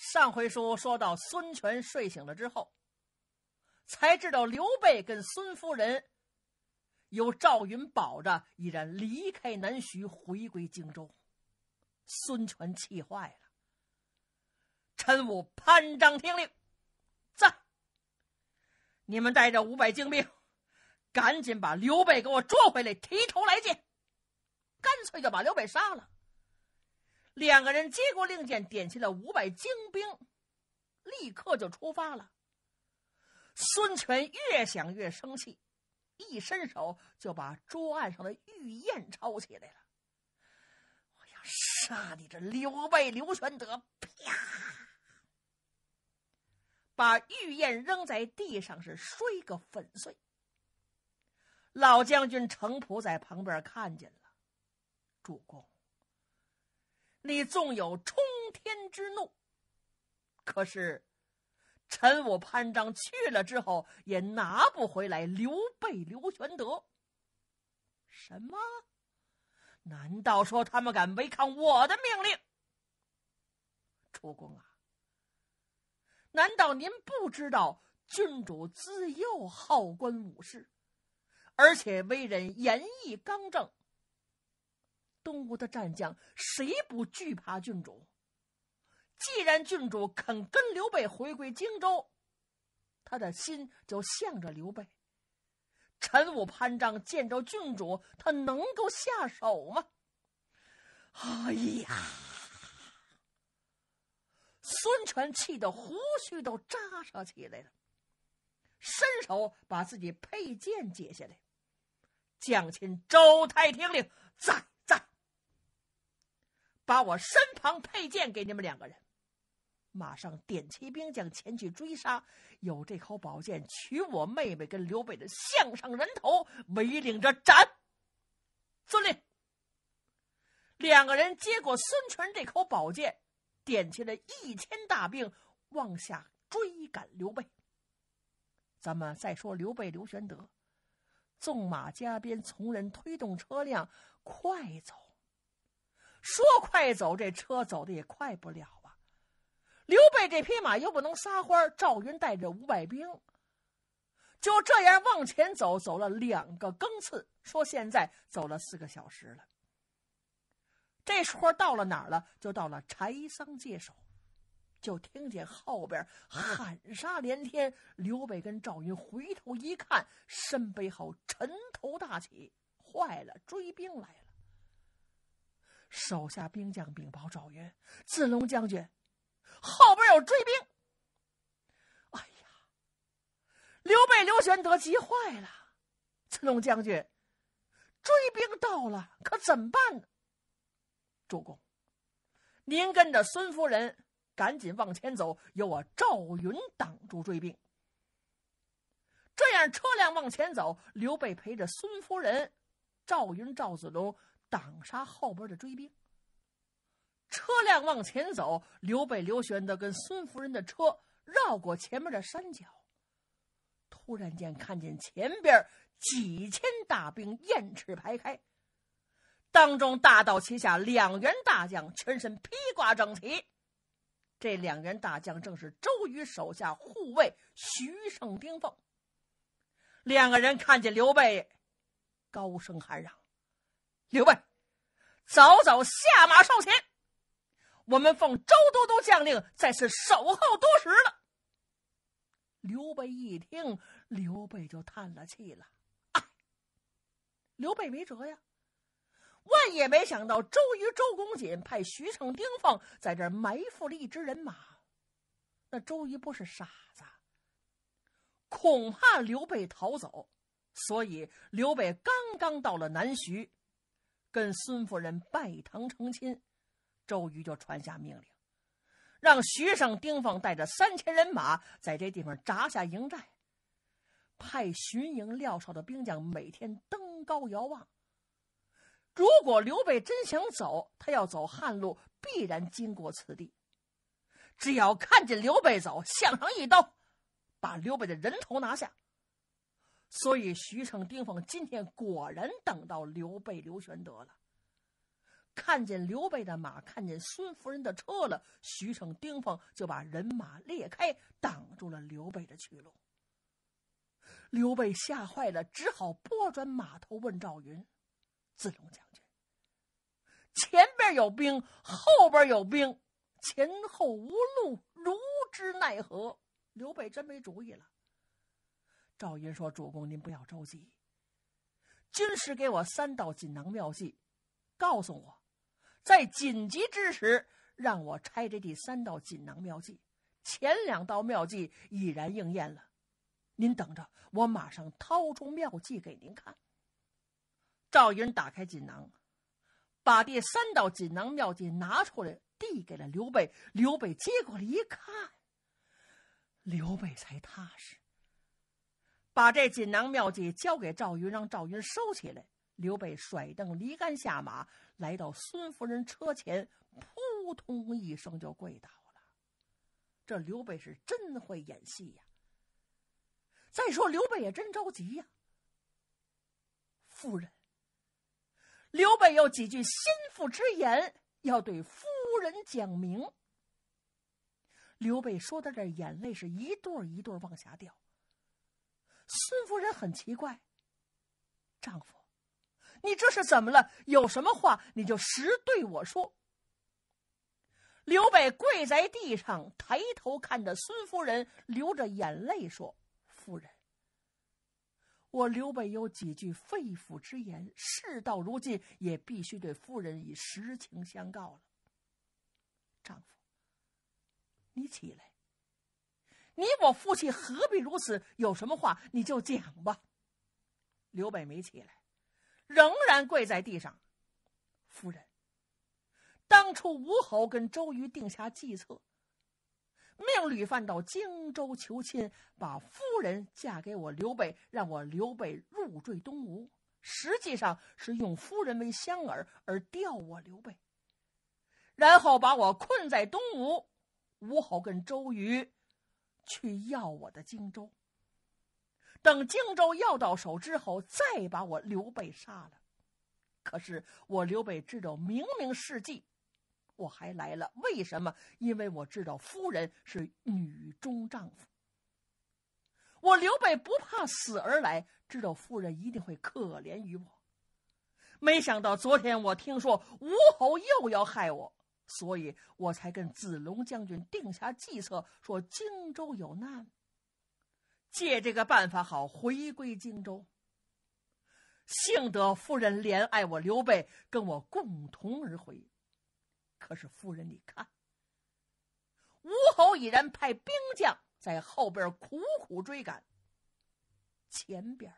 上回书说到，孙权睡醒了之后，才知道刘备跟孙夫人，有赵云保着，已然离开南徐，回归荆州。孙权气坏了。陈武、潘璋听令，在。你们带着五百精兵，赶紧把刘备给我捉回来，提头来见。干脆就把刘备杀了。两个人接过令箭，点起了五百精兵，立刻就出发了。孙权越想越生气，一伸手就把桌案上的玉燕抄起来了。我要杀你这刘备刘玄德！啪！把玉燕扔在地上，是摔个粉碎。老将军程普在旁边看见了，主公。你纵有冲天之怒，可是陈武、潘璋去了之后，也拿不回来刘备、刘玄德。什么？难道说他们敢违抗我的命令？主公啊，难道您不知道君主自幼好官武士，而且为人严毅刚正？东吴的战将谁不惧怕郡主？既然郡主肯跟刘备回归荆州，他的心就向着刘备。陈武、潘璋见着郡主，他能够下手吗？哎呀！孙权气得胡须都扎上起来了，伸手把自己佩剑解下来。将亲周泰听令，在。把我身旁佩剑给你们两个人，马上点齐兵将前去追杀。有这口宝剑，取我妹妹跟刘备的项上人头，违领着斩。遵令。两个人接过孙权这口宝剑，点起了一千大兵，往下追赶刘备。咱们再说刘备、刘玄德，纵马加鞭，从人推动车辆，快走。说快走，这车走的也快不了啊！刘备这匹马又不能撒欢儿，赵云带着五百兵，就这样往前走，走了两个更次，说现在走了四个小时了。这时候到了哪儿了？就到了柴桑界首，就听见后边喊杀连天。刘备跟赵云回头一看，身背后尘头大起，坏了，追兵来了。手下兵将禀报赵云：“子龙将军，后边有追兵。”哎呀，刘备、刘玄德急坏了。子龙将军，追兵到了，可怎么办呢？主公，您跟着孙夫人赶紧往前走，有我赵云挡住追兵。这样，车辆往前走，刘备陪着孙夫人，赵云、赵子龙。挡杀后边的追兵。车辆往前走，刘备、刘玄德跟孙夫人的车绕过前面的山脚，突然间看见前边几千大兵雁翅排开，当中大道旗下两员大将，全身披挂整齐。这两员大将正是周瑜手下护卫徐盛、丁奉。两个人看见刘备，高声喊嚷。刘备早早下马受前，我们奉周都督将令在此守候多时了。刘备一听，刘备就叹了气了，唉，刘备没辙呀，万也没想到周瑜、周公瑾派徐成、丁奉在这埋伏了一支人马。那周瑜不是傻子，恐怕刘备逃走，所以刘备刚刚到了南徐。跟孙夫人拜堂成亲，周瑜就传下命令，让徐盛、丁奉带着三千人马在这地方扎下营寨，派巡营廖哨的兵将每天登高遥望。如果刘备真想走，他要走汉路，必然经过此地。只要看见刘备走，向上一刀，把刘备的人头拿下。所以，徐盛、丁奉今天果然等到刘备、刘玄德了。看见刘备的马，看见孙夫人的车了，徐盛、丁奉就把人马裂开，挡住了刘备的去路。刘备吓坏了，只好拨转马头问赵云：“子龙将军，前边有兵，后边有兵，前后无路，如之奈何？”刘备真没主意了。赵云说：“主公，您不要着急。军师给我三道锦囊妙计，告诉我，在紧急之时，让我拆这第三道锦囊妙计。前两道妙计已然应验了，您等着，我马上掏出妙计给您看。”赵云打开锦囊，把第三道锦囊妙计拿出来，递给了刘备。刘备接过来一看，刘备才踏实。把这锦囊妙计交给赵云，让赵云收起来。刘备甩蹬离鞍下马，来到孙夫人车前，扑通一声就跪倒了。这刘备是真会演戏呀！再说刘备也真着急呀。夫人，刘备有几句心腹之言要对夫人讲明。刘备说到这眼泪是一对一对往下掉。孙夫人很奇怪，丈夫，你这是怎么了？有什么话你就实对我说。刘备跪在地上，抬头看着孙夫人，流着眼泪说：“夫人，我刘备有几句肺腑之言，事到如今也必须对夫人以实情相告了。丈夫，你起来。”你我夫妻何必如此？有什么话你就讲吧。刘备没起来，仍然跪在地上。夫人，当初吴侯跟周瑜定下计策，命吕范到荆州求亲，把夫人嫁给我刘备，让我刘备入赘东吴，实际上是用夫人为香饵，而钓我刘备，然后把我困在东吴。吴侯跟周瑜。去要我的荆州，等荆州要到手之后，再把我刘备杀了。可是我刘备知道，明明是计，我还来了。为什么？因为我知道夫人是女中丈夫，我刘备不怕死而来，知道夫人一定会可怜于我。没想到昨天我听说吴侯又要害我。所以我才跟子龙将军定下计策，说荆州有难，借这个办法好回归荆州。幸得夫人怜爱我刘备，跟我共同而回。可是夫人，你看，吴侯已然派兵将在后边苦苦追赶，前边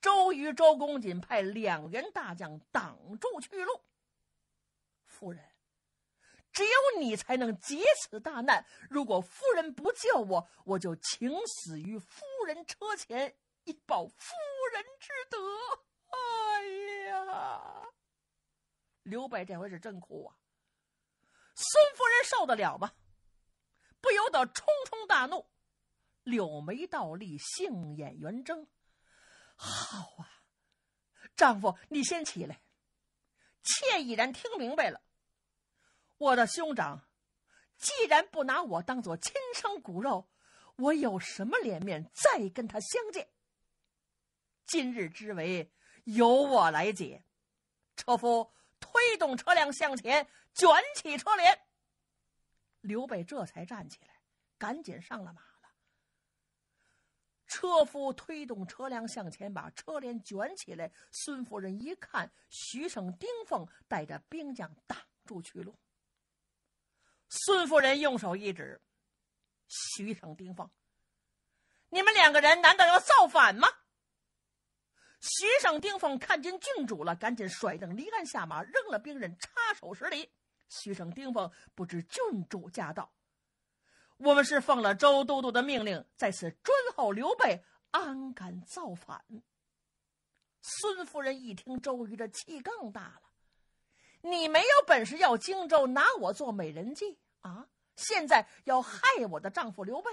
周瑜、周公瑾派两员大将挡住去路，夫人。只有你才能解此大难。如果夫人不救我，我就请死于夫人车前，以报夫人之德。哎呀，刘备这回是真哭啊！孙夫人受得了吗？不由得冲冲大怒，柳眉倒立，杏眼圆睁。好啊，丈夫，你先起来，妾已然听明白了。我的兄长，既然不拿我当做亲生骨肉，我有什么脸面再跟他相见？今日之围由我来解。车夫推动车辆向前，卷起车帘。刘备这才站起来，赶紧上了马了。车夫推动车辆向前，把车帘卷起来。孙夫人一看，徐盛、丁奉带着兵将挡住去路。孙夫人用手一指，徐盛、丁奉，你们两个人难道要造反吗？徐盛、丁奉看见郡主了，赶紧甩灯离鞍下马，扔了兵刃，插手施礼。徐盛、丁奉不知郡主驾到，我们是奉了周都督的命令，在此专候刘备，安敢造反？孙夫人一听周瑜的气更大了。你没有本事要荆州，拿我做美人计啊！现在要害我的丈夫刘备，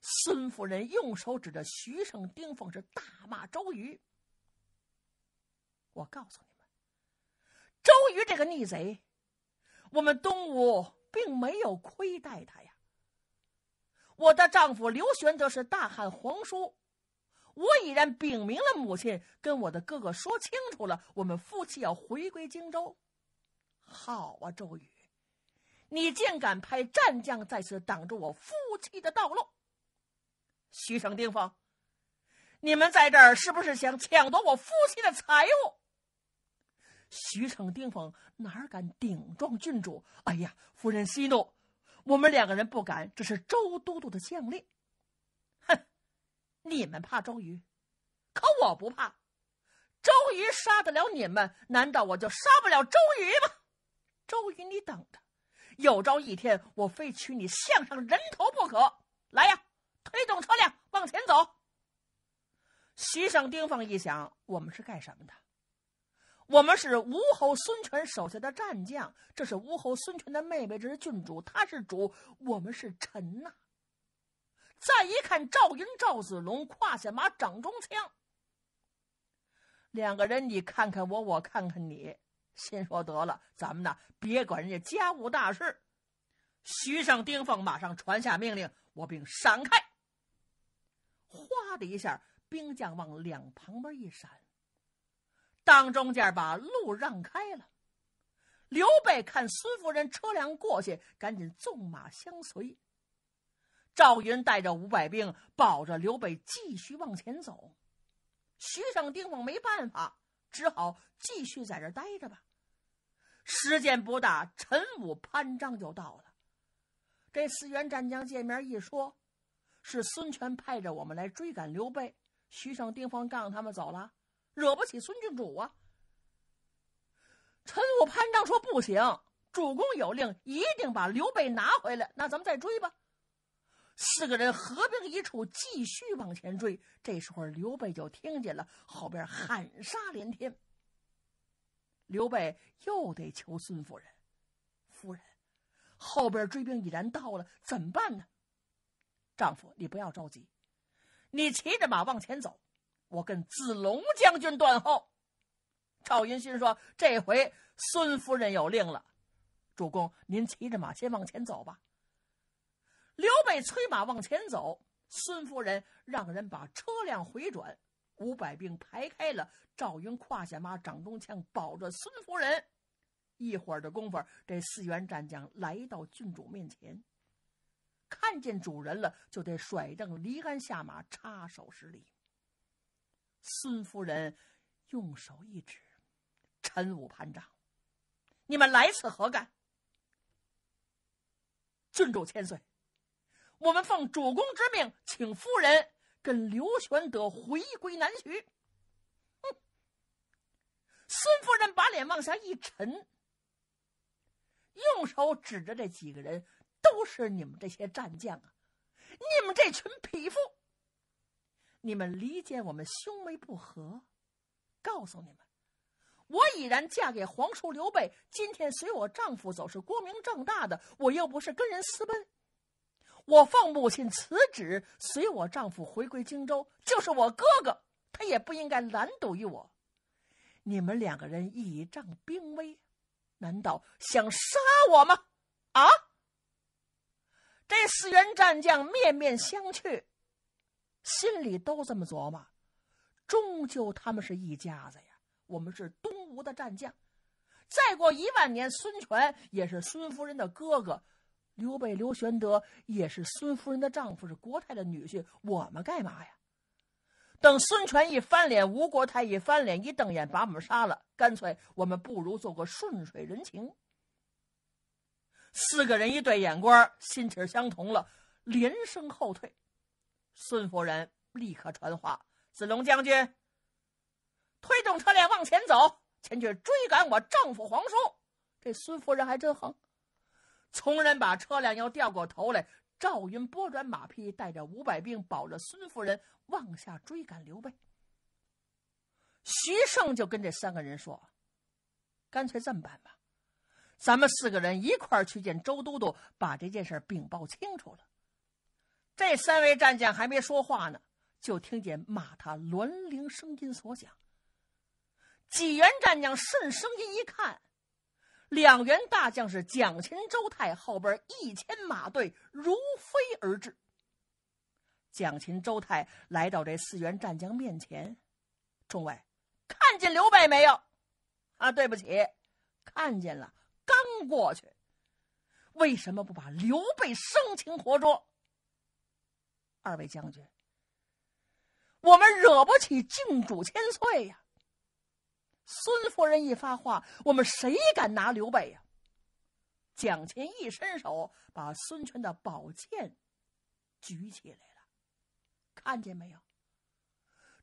孙夫人用手指着徐盛、丁奉，是大骂周瑜。我告诉你们，周瑜这个逆贼，我们东吴并没有亏待他呀。我的丈夫刘玄德是大汉皇叔。我已然禀明了母亲，跟我的哥哥说清楚了，我们夫妻要回归荆州。好啊，周瑜，你竟敢派战将在此挡住我夫妻的道路？徐成、丁奉，你们在这儿是不是想抢夺我夫妻的财物？徐成、丁奉哪敢顶撞郡主？哎呀，夫人息怒，我们两个人不敢，这是周都督的将令。你们怕周瑜，可我不怕。周瑜杀得了你们，难道我就杀不了周瑜吗？周瑜，你等着，有朝一天我非取你项上人头不可！来呀，推动车辆往前走。徐盛、丁奉一想，我们是干什么的？我们是吴侯孙权手下的战将。这是吴侯孙权的妹妹，这是郡主，她是主，我们是臣呐。再一看，赵云、赵子龙胯下马，掌中枪。两个人，你看看我，我看看你，心说得了，咱们呢，别管人家家务大事。徐胜、丁奉马上传下命令，我并闪开。哗的一下，兵将往两旁边一闪，当中间把路让开了。刘备看孙夫人车辆过去，赶紧纵马相随。赵云带着五百兵，保着刘备继续往前走。徐盛、丁奉没办法，只好继续在这待着吧。时间不大，陈武、潘璋就到了。这四员战将见面一说，是孙权派着我们来追赶刘备。徐盛、丁奉、诉他们走了，惹不起孙郡主啊。陈武、潘璋说：“不行，主公有令，一定把刘备拿回来。那咱们再追吧。”四个人合兵一处，继续往前追。这时候，刘备就听见了后边喊杀连天。刘备又得求孙夫人：“夫人，后边追兵已然到了，怎么办呢？”丈夫，你不要着急，你骑着马往前走，我跟子龙将军断后。赵云心说：“这回孙夫人有令了，主公，您骑着马先往前走吧。”刘备催马往前走，孙夫人让人把车辆回转，五百兵排开了。赵云胯下马，掌中枪，保着孙夫人。一会儿的功夫，这四员战将来到郡主面前，看见主人了，就得甩正离鞍下马，插手施礼。孙夫人用手一指：“陈武、盘长，你们来此何干？”郡主千岁。我们奉主公之命，请夫人跟刘玄德回归南徐。哼！孙夫人把脸往下一沉，用手指着这几个人，都是你们这些战将啊！你们这群匹夫！你们离间我们兄妹不和，告诉你们，我已然嫁给皇叔刘备，今天随我丈夫走是光明正大的，我又不是跟人私奔。我奉母亲辞职，随我丈夫回归荆州，就是我哥哥，他也不应该拦堵于我。你们两个人倚仗兵威，难道想杀我吗？啊！这四员战将面面相觑，心里都这么琢磨：终究他们是一家子呀。我们是东吴的战将，再过一万年，孙权也是孙夫人的哥哥。刘备、刘玄德也是孙夫人的丈夫，是国太的女婿。我们干嘛呀？等孙权一翻脸，吴国太一翻脸，一瞪眼把我们杀了，干脆我们不如做个顺水人情。四个人一对眼光，心气相同了，连声后退。孙夫人立刻传话：子龙将军，推动车辆往前走，前去追赶我丈夫皇叔。这孙夫人还真横。从人把车辆又调过头来，赵云拨转马匹，带着五百兵保着孙夫人往下追赶刘备。徐盛就跟这三个人说：“干脆这么办吧，咱们四个人一块儿去见周都督，把这件事禀报清楚了。”这三位战将还没说话呢，就听见马踏銮铃声音所响，济源战将顺声音一看。两员大将是蒋勤、周泰，后边一千马队如飞而至。蒋勤、周泰来到这四员战将面前，众位看见刘备没有？啊，对不起，看见了，刚过去。为什么不把刘备生擒活捉？二位将军，我们惹不起靖主千岁呀。孙夫人一发话，我们谁敢拿刘备呀？蒋钦一伸手，把孙权的宝剑举起来了，看见没有？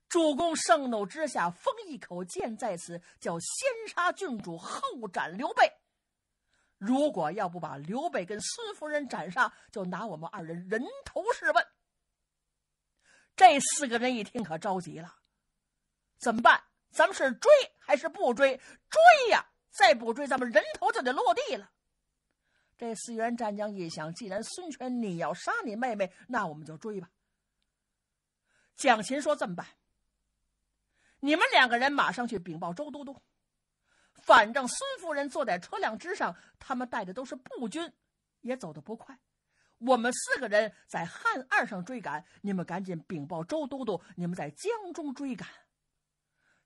主公盛怒之下，封一口剑在此，叫先杀郡主，后斩刘备。如果要不把刘备跟孙夫人斩杀，就拿我们二人人头试问。这四个人一听，可着急了，怎么办？咱们是追。还是不追，追呀！再不追，咱们人头就得落地了。这四员战将一想，既然孙权你要杀你妹妹，那我们就追吧。蒋勤说：“这么办，你们两个人马上去禀报周都督。反正孙夫人坐在车辆之上，他们带的都是步军，也走得不快。我们四个人在汉岸上追赶，你们赶紧禀报周都督，你们在江中追赶。”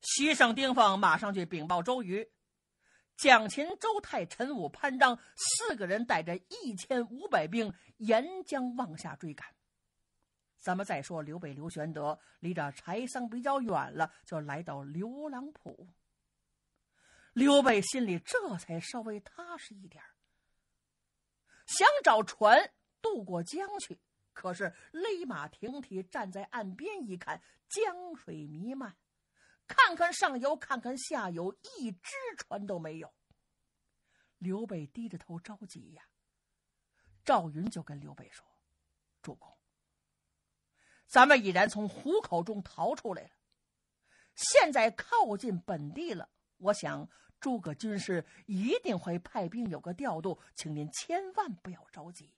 徐盛、丁奉马上去禀报周瑜。蒋勤、周泰、陈武、潘璋四个人带着一千五百兵沿江往下追赶。咱们再说刘备，刘玄德离着柴桑比较远了，就来到刘郎浦。刘备心里这才稍微踏实一点想找船渡过江去，可是勒马停蹄，站在岸边一看，江水弥漫。看看上游，看看下游，一只船都没有。刘备低着头着急呀。赵云就跟刘备说：“主公，咱们已然从虎口中逃出来了，现在靠近本地了。我想诸葛军师一定会派兵有个调度，请您千万不要着急。”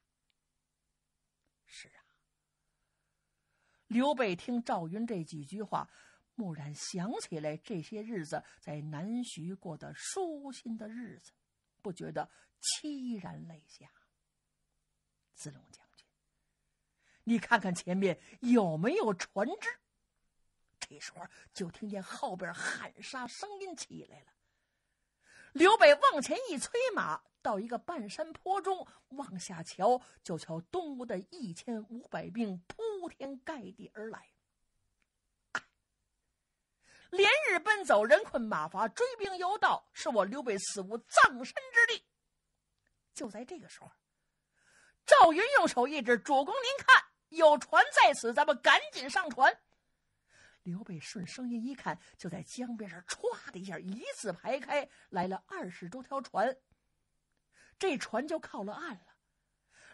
是啊，刘备听赵云这几句话。蓦然想起来，这些日子在南徐过的舒心的日子，不觉得凄然泪下。子龙将军，你看看前面有没有船只？这时候就听见后边喊杀声音起来了。刘备往前一催马，到一个半山坡中往下瞧，就瞧东吴的一千五百兵铺天盖地而来。连日奔走，人困马乏，追兵又到，使我刘备死无葬身之地。就在这个时候，赵云用手一指：“主公，您看，有船在此，咱们赶紧上船。”刘备顺声音一看，就在江边上，唰的一下，一字排开来了二十多条船。这船就靠了岸了。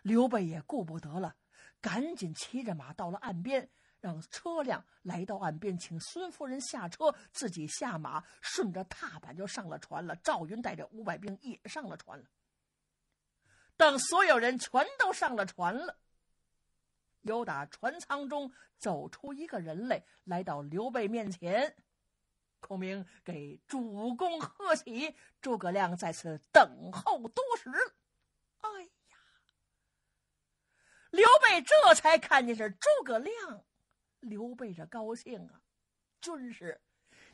刘备也顾不得了，赶紧骑着马到了岸边。让车辆来到岸边，请孙夫人下车，自己下马，顺着踏板就上了船了。赵云带着五百兵也上了船了。等所有人全都上了船了，由打船舱中走出一个人来，来到刘备面前，孔明给主公贺喜，诸葛亮在此等候多时。哎呀，刘备这才看见是诸葛亮。刘备这高兴啊！军师，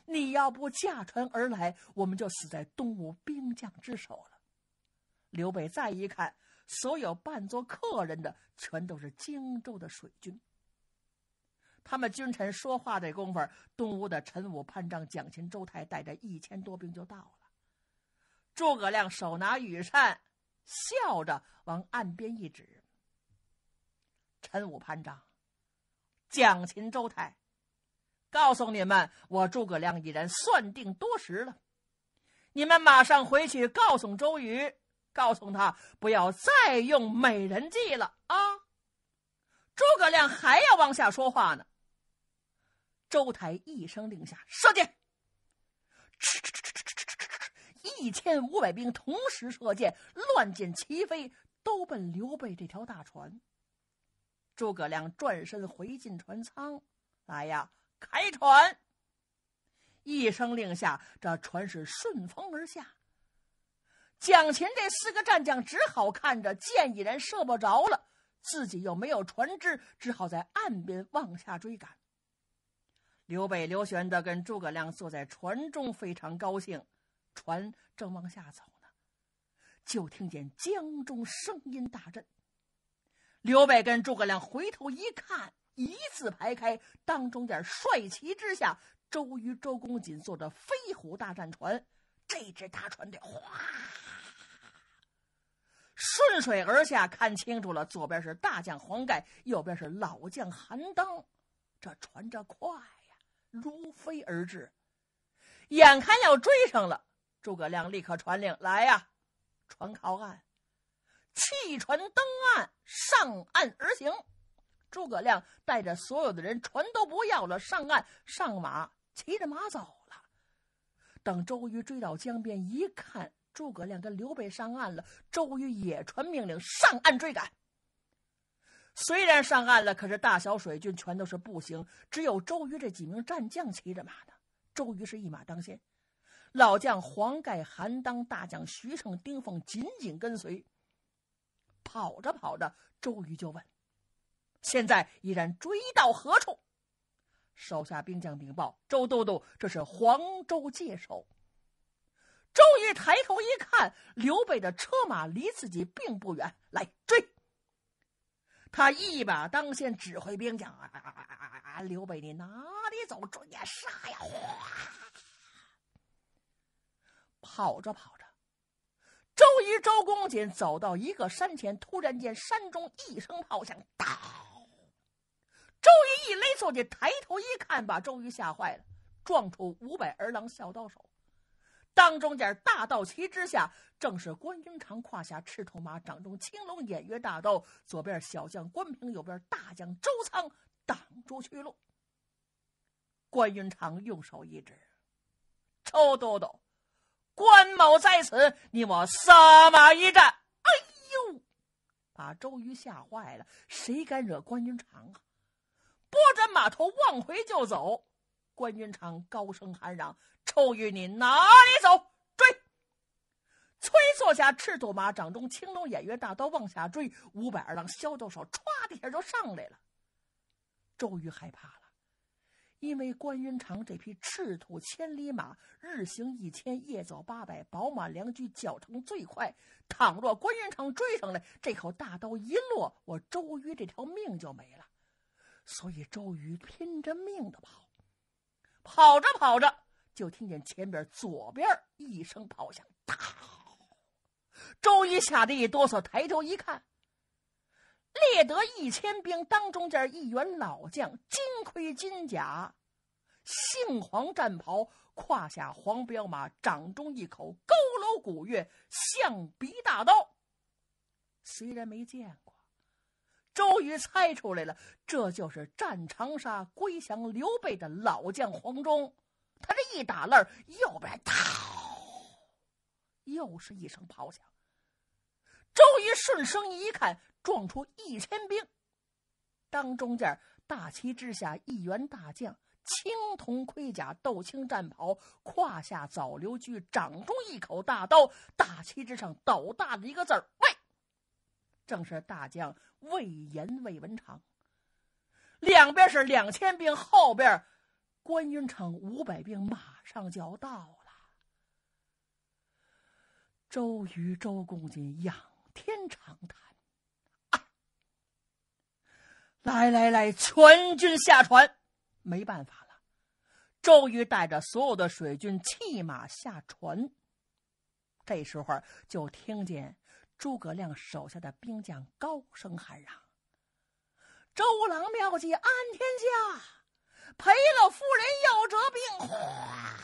你要不驾船而来，我们就死在东吴兵将之手了。刘备再一看，所有扮作客人的全都是荆州的水军。他们君臣说话这功夫，东吴的陈武、潘璋、蒋钦、周泰带着一千多兵就到了。诸葛亮手拿羽扇，笑着往岸边一指：“陈武、潘璋。”蒋琴周台，告诉你们，我诸葛亮已然算定多时了。你们马上回去告诉周瑜，告诉他不要再用美人计了啊！诸葛亮还要往下说话呢。周台一声令下，射箭！一千五百兵同时射箭，乱箭齐飞，都奔刘备这条大船。诸葛亮转身回进船舱，来呀，开船！一声令下，这船是顺风而下。蒋勤这四个战将只好看着箭已然射不着了，自己又没有船只，只好在岸边往下追赶。刘备、刘玄德跟诸葛亮坐在船中，非常高兴，船正往下走呢，就听见江中声音大震。刘备跟诸葛亮回头一看，一字排开，当中间帅旗之下，周瑜、周公瑾坐着飞虎大战船，这只大船队哗，顺水而下。看清楚了，左边是大将黄盖，右边是老将韩当，这船这快呀，如飞而至。眼看要追上了，诸葛亮立刻传令：“来呀，船靠岸。”弃船登岸，上岸而行。诸葛亮带着所有的人，船都不要了，上岸上马，骑着马走了。等周瑜追到江边，一看诸葛亮跟刘备上岸了，周瑜也传命令上岸追赶。虽然上岸了，可是大小水军全都是步行，只有周瑜这几名战将骑着马的。周瑜是一马当先，老将黄盖、韩当、大将徐盛、丁奉紧紧跟随。跑着跑着，周瑜就问：“现在已然追到何处？”手下兵将禀报：“周都督，这是黄州界首。”周瑜抬头一看，刘备的车马离自己并不远，来追。他一把当先，指挥兵将：“啊啊啊啊啊！刘备，你哪里走？追呀，杀呀！”哗，跑着跑。周瑜、周公瑾走到一个山前，突然间山中一声炮响，倒。周瑜一勒坐骑，抬头一看，把周瑜吓坏了，撞出五百儿郎，笑刀手。当中间大道旗之下，正是关云长胯下赤兔马，掌中青龙偃月大刀。左边小将关平，右边大将周仓挡住去路。关云长用手一指，抽刀刀。关某在此，你我撒马一战！哎呦，把周瑜吓坏了。谁敢惹关云长啊？拨转马头往回就走。关云长高声喊嚷：“周瑜，你哪里走？追！”催坐下赤兔马，掌中青龙偃月大刀往下追。五百二郎削掉手，唰的一下就上来了。周瑜害怕了。因为关云长这匹赤兔千里马，日行一千，夜走八百，宝马良驹，脚程最快。倘若关云长追上来，这口大刀一落，我周瑜这条命就没了。所以周瑜拼着命的跑，跑着跑着，就听见前边左边一声炮响，大！周瑜吓得一哆嗦，抬头一看。列得一千兵，当中间一员老将，金盔金甲，杏黄战袍，胯下黄骠马，掌中一口佝偻古月象鼻大刀。虽然没见过，周瑜猜出来了，这就是战长沙归降刘备的老将黄忠。他这一打愣，右边又是一声炮响。周瑜顺声一看。撞出一千兵，当中间大旗之下，一员大将，青铜盔甲，斗青战袍，胯下早流驹，掌中一口大刀，大旗之上倒大的一个字儿“魏”，正是大将魏延魏文长。两边是两千兵，后边关云长五百兵，马上就要到了。周瑜、周公瑾仰天长叹。来来来，全军下船！没办法了，周瑜带着所有的水军弃马下船。这时候就听见诸葛亮手下的兵将高声喊嚷：“周郎妙计安天下，赔了夫人又折兵。”哗！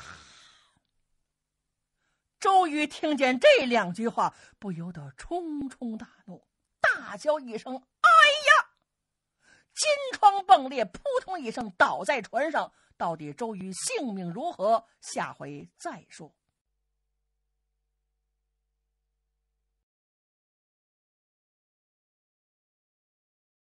周瑜听见这两句话，不由得冲冲大怒，大叫一声。金疮迸裂，扑通一声倒在船上。到底周瑜性命如何？下回再说。